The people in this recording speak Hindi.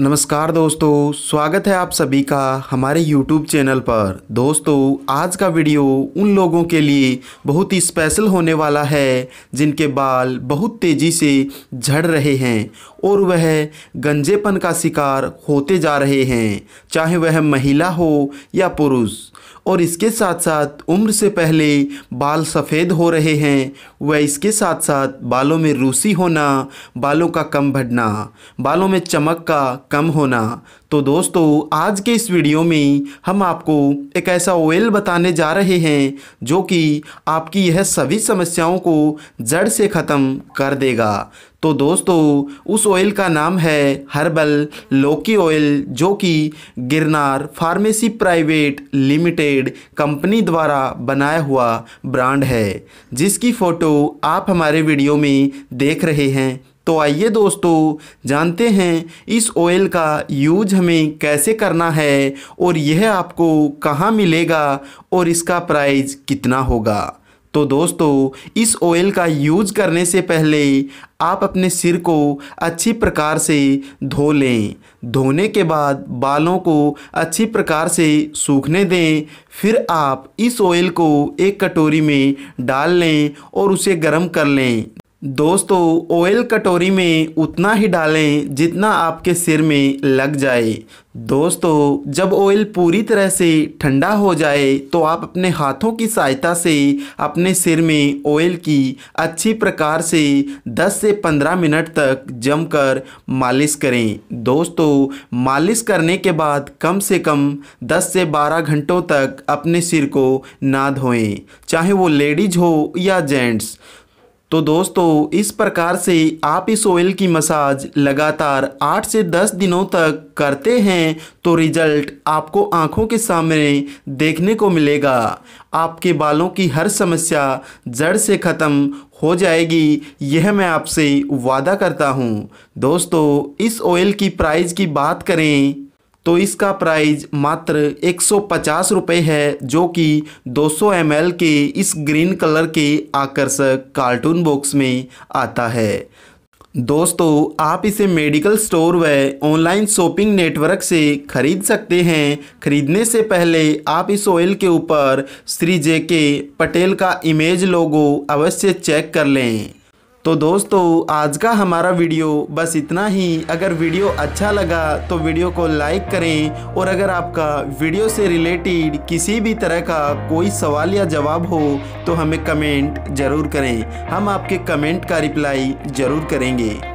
नमस्कार दोस्तों स्वागत है आप सभी का हमारे YouTube चैनल पर दोस्तों आज का वीडियो उन लोगों के लिए बहुत ही स्पेशल होने वाला है जिनके बाल बहुत तेज़ी से झड़ रहे हैं और वह गंजेपन का शिकार होते जा रहे हैं चाहे वह महिला हो या पुरुष और इसके साथ साथ उम्र से पहले बाल सफ़ेद हो रहे हैं व इसके साथ साथ बालों में रूसी होना बालों का कम बढ़ना बालों में चमक का कम होना तो दोस्तों आज के इस वीडियो में हम आपको एक ऐसा ऑयल बताने जा रहे हैं जो कि आपकी यह सभी समस्याओं को जड़ से ख़त्म कर देगा तो दोस्तों उस ऑयल का नाम है हर्बल लोकी ऑयल जो कि Girnar pharmacy private limited company द्वारा बनाया हुआ ब्रांड है जिसकी फ़ोटो आप हमारे वीडियो में देख रहे हैं तो आइए दोस्तों जानते हैं इस ऑयल का यूज हमें कैसे करना है और यह आपको कहाँ मिलेगा और इसका प्राइस कितना होगा तो दोस्तों इस ऑयल का यूज करने से पहले आप अपने सिर को अच्छी प्रकार से धो लें धोने के बाद बालों को अच्छी प्रकार से सूखने दें फिर आप इस ऑयल को एक कटोरी में डाल लें और उसे गर्म कर लें दोस्तों ऑयल कटोरी में उतना ही डालें जितना आपके सिर में लग जाए दोस्तों जब ऑयल पूरी तरह से ठंडा हो जाए तो आप अपने हाथों की सहायता से अपने सिर में ऑयल की अच्छी प्रकार से 10 से 15 मिनट तक जमकर मालिश करें दोस्तों मालिश करने के बाद कम से कम 10 से 12 घंटों तक अपने सिर को ना धोएं चाहे वो लेडीज हो या जेंट्स तो दोस्तों इस प्रकार से आप इस ऑयल की मसाज लगातार 8 से 10 दिनों तक करते हैं तो रिजल्ट आपको आंखों के सामने देखने को मिलेगा आपके बालों की हर समस्या जड़ से ख़त्म हो जाएगी यह मैं आपसे वादा करता हूं। दोस्तों इस ऑयल की प्राइस की बात करें तो इसका प्राइस मात्र एक सौ है जो कि 200 सौ के इस ग्रीन कलर के आकर्षक कार्टून बॉक्स में आता है दोस्तों आप इसे मेडिकल स्टोर व ऑनलाइन शॉपिंग नेटवर्क से खरीद सकते हैं खरीदने से पहले आप इस ऑयल के ऊपर श्री जे के पटेल का इमेज लोगो अवश्य चेक कर लें तो दोस्तों आज का हमारा वीडियो बस इतना ही अगर वीडियो अच्छा लगा तो वीडियो को लाइक करें और अगर आपका वीडियो से रिलेटेड किसी भी तरह का कोई सवाल या जवाब हो तो हमें कमेंट ज़रूर करें हम आपके कमेंट का रिप्लाई ज़रूर करेंगे